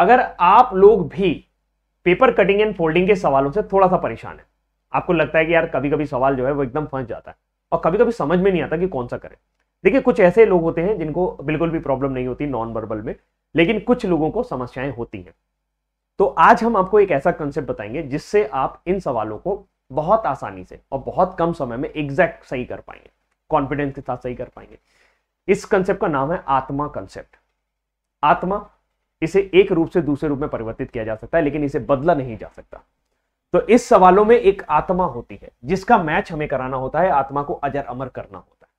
अगर आप लोग भी पेपर कटिंग एंड फोल्डिंग के सवालों से थोड़ा सा परेशान है आपको लगता है कि यार कभी कभी सवाल जो है वो एकदम फंस जाता है और कभी कभी समझ में नहीं आता कि कौन सा करें देखिए कुछ ऐसे लोग होते हैं जिनको बिल्कुल भी प्रॉब्लम नहीं होती नॉन वर्बल में लेकिन कुछ लोगों को समस्याएं होती हैं तो आज हम आपको एक ऐसा कंसेप्ट बताएंगे जिससे आप इन सवालों को बहुत आसानी से और बहुत कम समय में एग्जैक्ट सही कर पाएंगे कॉन्फिडेंस के साथ सही कर पाएंगे इस कंसेप्ट का नाम है आत्मा कंसेप्ट आत्मा इसे एक रूप से दूसरे रूप में परिवर्तित किया जा सकता है लेकिन इसे बदला नहीं जा सकता तो इस सवालों में एक आत्मा होती है जिसका मैच हमें कराना होता है आत्मा को अजर अमर करना होता है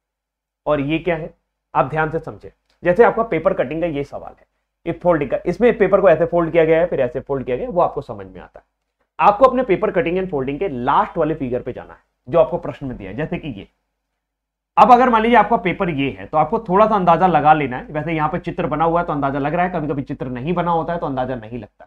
और ये क्या है आप ध्यान से समझे जैसे आपका पेपर कटिंग का ये सवाल है इफ फोल्डिंग का इसमें पेपर को ऐसे फोल्ड किया गया है फिर ऐसे फोल्ड किया गया है वो आपको समझ में आता है आपको अपने पेपर कटिंग एंड फोल्डिंग के लास्ट वाले फिगर पे जाना है जो आपको प्रश्न में दिया है जैसे कि ये अब अगर मान लीजिए आपका पेपर ये है तो आपको थोड़ा सा अंदाजा लगा लेना है वैसे यहाँ पे चित्र बना हुआ है तो अंदाजा लग रहा है कभी कभी चित्र नहीं बना होता है तो अंदाजा नहीं लगता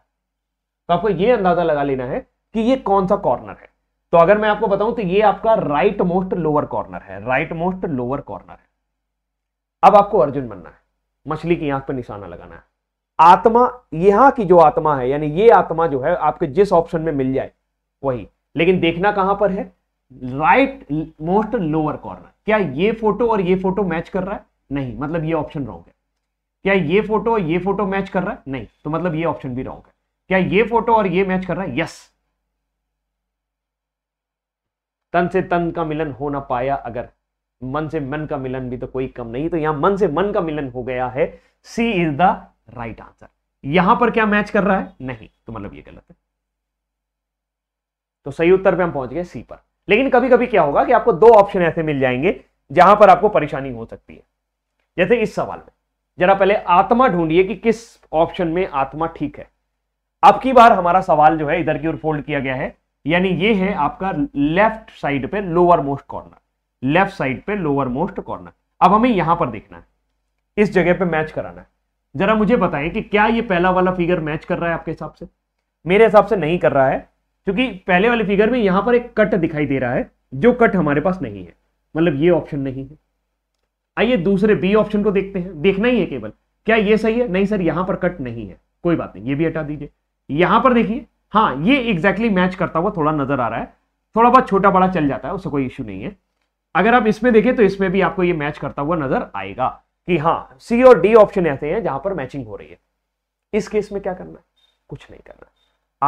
तो आपको ये अंदाजा लगा लेना है कि ये कौन सा कॉर्नर है तो अगर मैं आपको बताऊं तो ये आपका राइट मोस्ट लोअर कॉर्नर है राइट मोस्ट लोअर कॉर्नर है अब आपको अर्जुन बनना है मछली की आंख पर निशाना लगाना है आत्मा यहां की जो आत्मा है यानी ये आत्मा जो है आपके जिस ऑप्शन में मिल जाए वही लेकिन देखना कहां पर है राइट मोस्ट लोअर कॉर्नर क्या ये फोटो और ये फोटो मैच कर रहा है नहीं मतलब ये ऑप्शन रॉन्ग है क्या ये फोटो और ये फोटो मैच कर रहा है नहीं तो मतलब ये ऑप्शन भी रॉन्ग है क्या ये फोटो और ये मैच कर रहा है यस तन से तन का मिलन हो ना पाया अगर मन से मन का मिलन भी तो कोई कम नहीं तो यहां मन से मन का मिलन हो गया है C is the right answer यहां पर क्या मैच कर रहा है नहीं तो मतलब ये गलत है तो सही उत्तर पे हम पहुंच गए सी पर लेकिन कभी कभी क्या होगा कि आपको दो ऑप्शन ऐसे मिल जाएंगे जहां पर आपको परेशानी हो सकती है जैसे इस सवाल में जरा पहले आत्मा ढूंढिए कि किस ऑप्शन में आत्मा ठीक है अब की बार हमारा सवाल जो है इधर की ओर फोल्ड किया गया है यानी ये है आपका लेफ्ट साइड पे lower most corner left side पे लोअर मोस्ट कॉर्नर अब हमें यहां पर देखना है इस जगह पे मैच कराना है जरा मुझे बताएं कि क्या ये पहला वाला फिगर मैच कर रहा है आपके हिसाब से मेरे हिसाब से नहीं कर रहा है क्योंकि पहले वाले फिगर में यहां पर एक कट दिखाई दे रहा है जो कट हमारे पास नहीं है मतलब ये ऑप्शन नहीं है आइए दूसरे बी ऑप्शन को देखते हैं देखना ही है केवल क्या ये सही है नहीं सर यहां पर कट नहीं है कोई बात नहीं ये भी हटा दीजिए यहां पर देखिए हाँ ये एग्जैक्टली exactly मैच करता हुआ थोड़ा नजर आ रहा है थोड़ा बहुत छोटा बड़ा चल जाता है उससे कोई इश्यू नहीं है अगर आप इसमें देखें तो इसमें भी आपको ये मैच करता हुआ नजर आएगा कि हाँ सी और डी ऑप्शन ऐसे हैं जहां पर मैचिंग हो रही है इस केस में क्या करना है कुछ नहीं करना है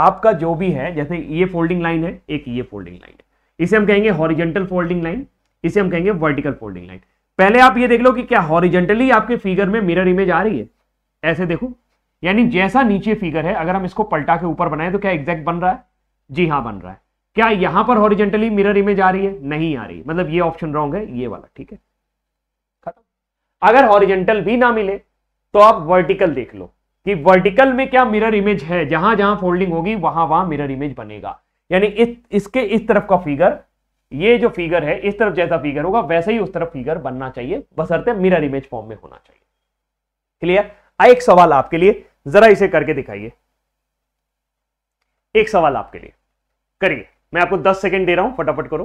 आपका जो भी है जैसे ये फोल्डिंग लाइन है एक ये फोल्डिंग लाइन है इसे हम कहेंगे हॉरिजेंटल फोल्डिंग लाइन इसे हम कहेंगे वर्टिकल फोल्डिंग लाइन पहले आप ये देख लो कि क्या हॉरिजेंटली आपके फिगर में मिरर इमेज आ रही है ऐसे देखो यानी जैसा नीचे फिगर है अगर हम इसको पलटा के ऊपर बनाए तो क्या एग्जैक्ट बन रहा है जी हाँ बन रहा है क्या यहां पर हॉरिजेंटली मिरर इमेज आ रही है नहीं आ रही मतलब ये ऑप्शन रॉन्ग है ये वाला ठीक है खत्म अगर हॉरिजेंटल भी ना मिले तो आप वर्टिकल देख लो कि वर्टिकल में क्या मिरर इमेज है जहां जहां फोल्डिंग होगी वहां वहां मिरर इमेज बनेगा यानी इस इसके इस तरफ का फिगर ये जो फिगर है इस तरफ जैसा फिगर होगा वैसे ही उस तरफ फिगर बनना चाहिए बसरते मिरर इमेज फॉर्म में होना चाहिए क्लियर आए एक सवाल आपके लिए जरा इसे करके दिखाइए एक सवाल आपके लिए करिए मैं आपको 10 सेकंड दे रहा हूं फटाफट करो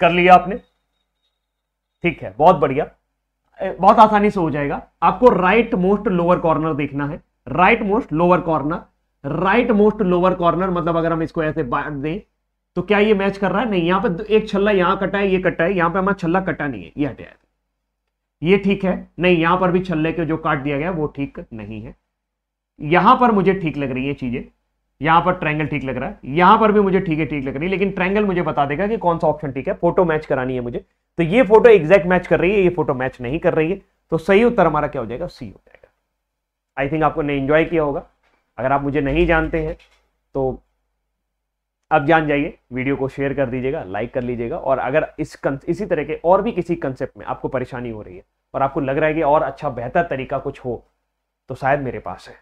कर लिया आपने ठीक है बहुत बढ़िया बहुत आसानी से हो जाएगा आपको राइट मोस्ट लोअर कॉर्नर देखना है right most lower corner right most lower corner मतलब अगर हम इसको ऐसे बांट दें तो क्या ये मैच कर रहा है नहीं यहां पे एक छल्ला यहां कटा है ये कटा है यहां पे हमारा छल्ला कटा नहीं है ये हटाया ये ठीक है नहीं यहां पर भी छल्ले के जो काट दिया गया वो ठीक नहीं है यहां पर मुझे ठीक लग रही है चीजें यहां पर ट्रायंगल ठीक लग रहा है यहां पर भी मुझे ठीक है ठीक लग रही है लेकिन ट्रायंगल मुझे बता देगा कि कौन सा ऑप्शन ठीक है फोटो मैच करानी है मुझे तो ये फोटो एग्जैक्ट मैच कर रही है ये फोटो मैच नहीं कर रही है तो सही उत्तर हमारा क्या हो जाएगा सी हो जाएगा आई थिंक आपको एंजॉय किया होगा अगर आप मुझे नहीं जानते हैं तो अब जान जाइए वीडियो को शेयर कर दीजिएगा लाइक कर लीजिएगा और अगर इस इसी तरह के और भी किसी कंसेप्ट में आपको परेशानी हो रही है और आपको लग रहा है कि और अच्छा बेहतर तरीका कुछ हो तो शायद मेरे पास है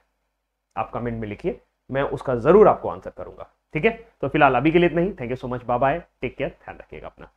आप कमेंट में लिखिए मैं उसका जरूर आपको आंसर करूंगा ठीक है तो फिलहाल अभी के लिए इतना ही thank you so much bye take care ध्यान रखिएगा अपना